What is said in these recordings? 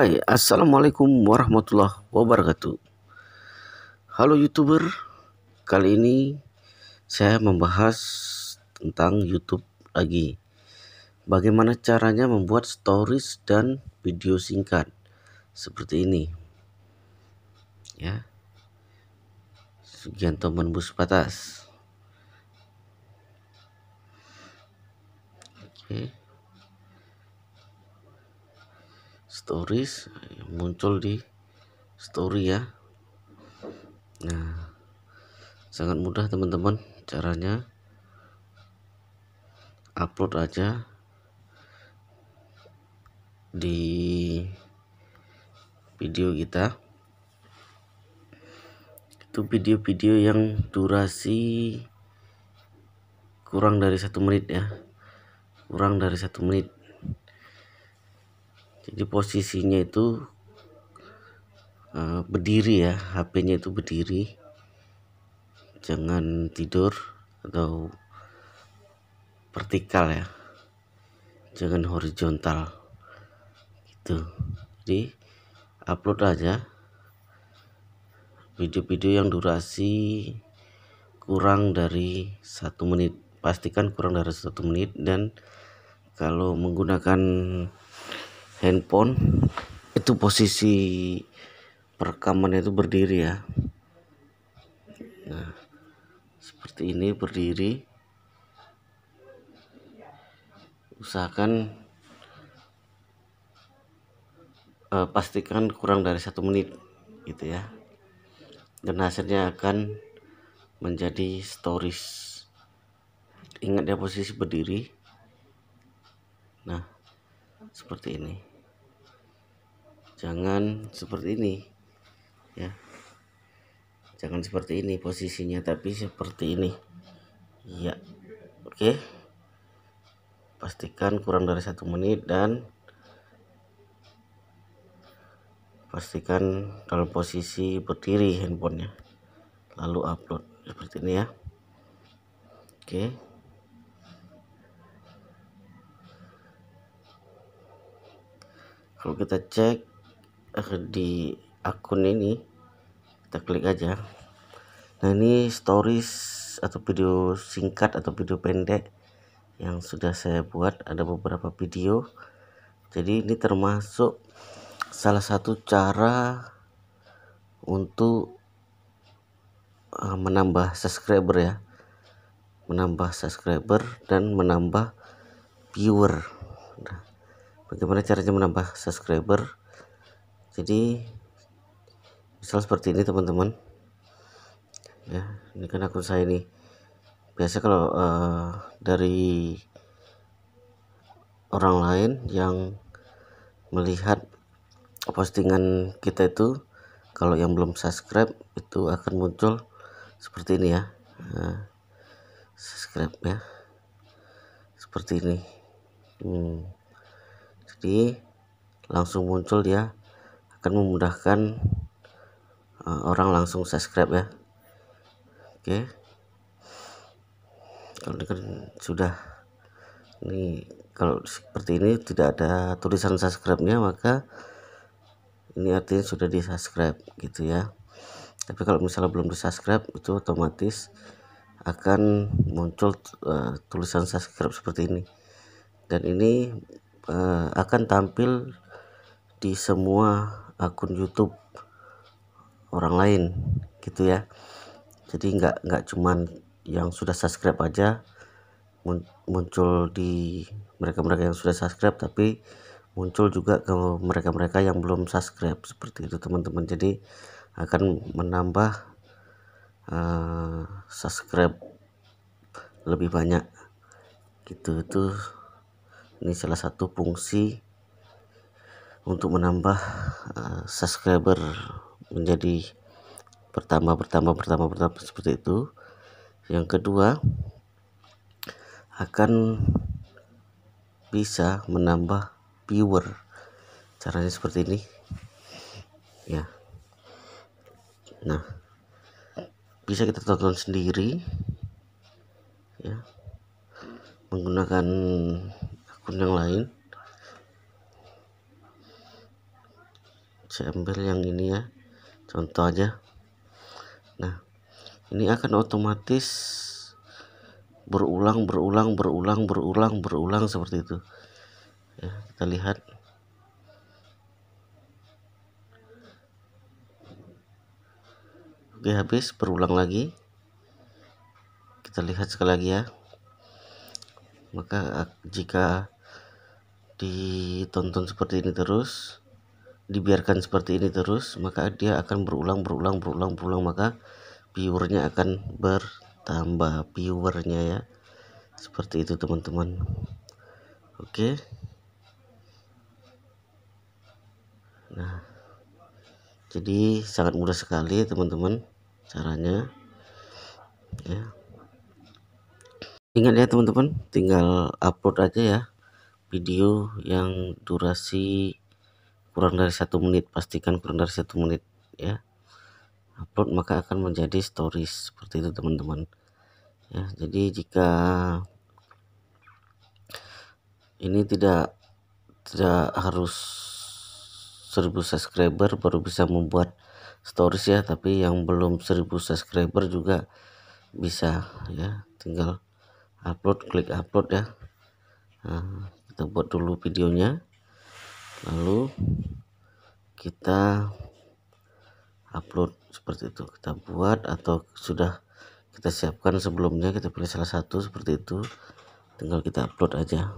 Hai, Assalamualaikum warahmatullahi wabarakatuh Halo Youtuber Kali ini saya membahas tentang Youtube lagi Bagaimana caranya membuat stories dan video singkat Seperti ini Ya Sugianto bus batas Oke okay. stories muncul di story ya nah sangat mudah teman-teman caranya upload aja di video kita itu video-video yang durasi kurang dari satu menit ya kurang dari satu menit jadi posisinya itu uh, berdiri ya HP-nya itu berdiri jangan tidur atau vertikal ya jangan horizontal gitu jadi upload aja video-video yang durasi kurang dari satu menit pastikan kurang dari satu menit dan kalau menggunakan handphone itu posisi perekaman itu berdiri ya nah seperti ini berdiri usahakan eh, pastikan kurang dari satu menit gitu ya dan hasilnya akan menjadi stories ingat ya posisi berdiri nah seperti ini jangan seperti ini ya jangan seperti ini posisinya tapi seperti ini ya oke pastikan kurang dari satu menit dan pastikan dalam posisi berdiri handphonenya lalu upload seperti ini ya oke kalau kita cek Eh, di akun ini kita klik aja nah ini stories atau video singkat atau video pendek yang sudah saya buat ada beberapa video jadi ini termasuk salah satu cara untuk eh, menambah subscriber ya menambah subscriber dan menambah viewer nah, bagaimana caranya menambah subscriber jadi misal seperti ini teman-teman ya ini kan akun saya ini biasa kalau uh, dari orang lain yang melihat postingan kita itu kalau yang belum subscribe itu akan muncul seperti ini ya nah, subscribe ya seperti ini hmm. jadi langsung muncul dia akan memudahkan uh, orang langsung subscribe ya oke okay. kalau kan sudah ini kalau seperti ini tidak ada tulisan subscribe nya maka ini artinya sudah di subscribe gitu ya tapi kalau misalnya belum di subscribe itu otomatis akan muncul eh, tulisan subscribe seperti ini dan ini eh, akan tampil di semua akun YouTube orang lain gitu ya jadi nggak nggak cuman yang sudah subscribe aja muncul di mereka-mereka yang sudah subscribe tapi muncul juga ke mereka-mereka yang belum subscribe seperti itu teman-teman jadi akan menambah uh, subscribe lebih banyak gitu itu ini salah satu fungsi untuk menambah uh, subscriber menjadi pertama pertama pertama pertama seperti itu yang kedua akan bisa menambah viewer caranya seperti ini ya nah bisa kita tonton sendiri ya menggunakan akun yang lain saya ambil yang ini ya contoh aja nah ini akan otomatis berulang berulang berulang berulang berulang seperti itu ya, kita lihat oke habis berulang lagi kita lihat sekali lagi ya maka jika ditonton seperti ini terus dibiarkan seperti ini terus maka dia akan berulang berulang berulang berulang maka viewernya akan bertambah viewernya ya seperti itu teman-teman oke nah jadi sangat mudah sekali teman-teman caranya ya ingat ya teman-teman tinggal upload aja ya video yang durasi kurang dari satu menit pastikan kurang dari satu menit ya upload maka akan menjadi stories seperti itu teman-teman ya jadi jika ini tidak tidak harus 1000 subscriber baru bisa membuat stories ya tapi yang belum 1000 subscriber juga bisa ya tinggal upload klik upload ya nah, kita buat dulu videonya lalu kita upload seperti itu kita buat atau sudah kita siapkan sebelumnya kita pilih salah satu seperti itu tinggal kita upload aja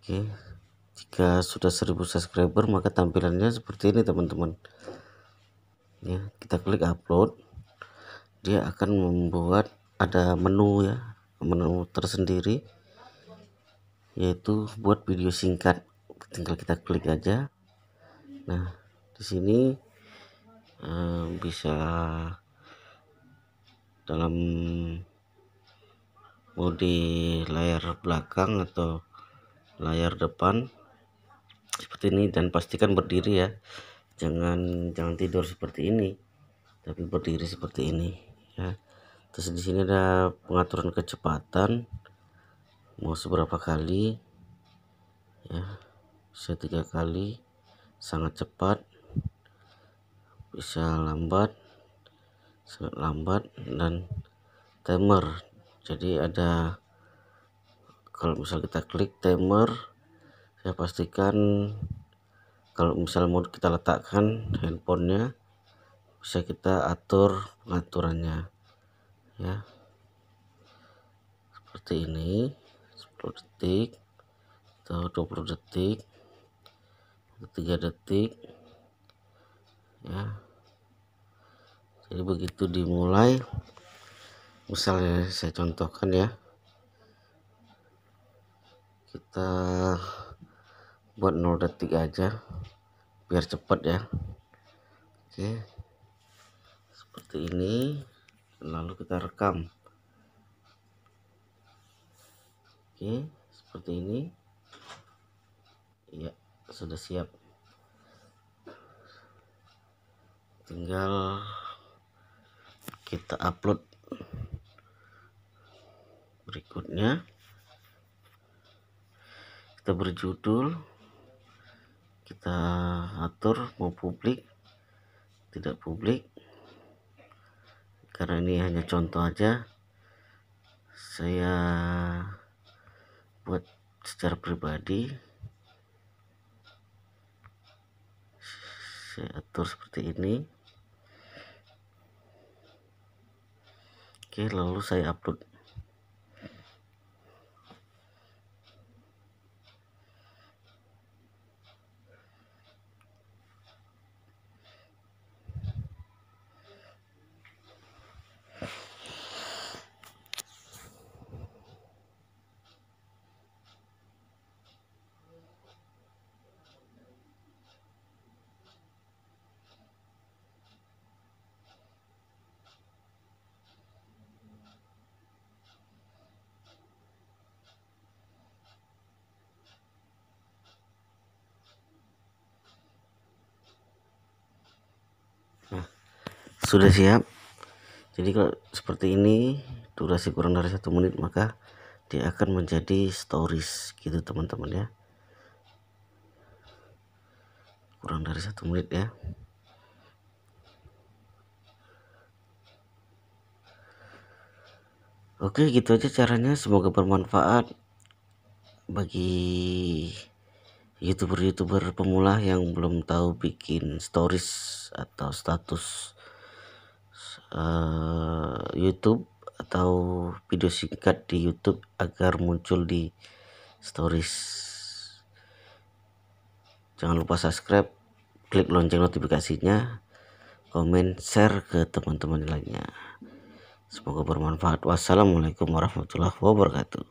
oke jika sudah 1000 subscriber maka tampilannya seperti ini teman-teman ya kita klik upload dia akan membuat ada menu ya menu tersendiri yaitu buat video singkat tinggal kita klik aja nah di sini eh, bisa dalam mode layar belakang atau layar depan seperti ini dan pastikan berdiri ya jangan jangan tidur seperti ini tapi berdiri seperti ini ya terus di sini ada pengaturan kecepatan mau seberapa kali ya bisa tiga kali sangat cepat bisa lambat sangat lambat dan timer jadi ada kalau misal kita klik timer saya pastikan kalau misal mau kita letakkan handphonenya bisa kita atur pengaturannya ya seperti ini 10 detik atau 20 detik tiga detik ya jadi begitu dimulai misalnya saya contohkan ya kita buat 0 detik aja biar cepat ya oke seperti ini lalu kita rekam oke seperti ini ya sudah siap tinggal kita upload berikutnya kita berjudul kita atur mau publik tidak publik karena ini hanya contoh aja saya buat secara pribadi saya atur seperti ini oke lalu saya upload sudah siap jadi kalau seperti ini durasi kurang dari satu menit maka dia akan menjadi stories gitu teman-teman ya kurang dari satu menit ya Oke gitu aja caranya semoga bermanfaat bagi youtuber-youtuber pemula yang belum tahu bikin stories atau status uh, YouTube atau video singkat di YouTube agar muncul di stories. Jangan lupa subscribe, klik lonceng notifikasinya, komen, share ke teman-teman lainnya. Semoga bermanfaat. Wassalamualaikum warahmatullahi wabarakatuh.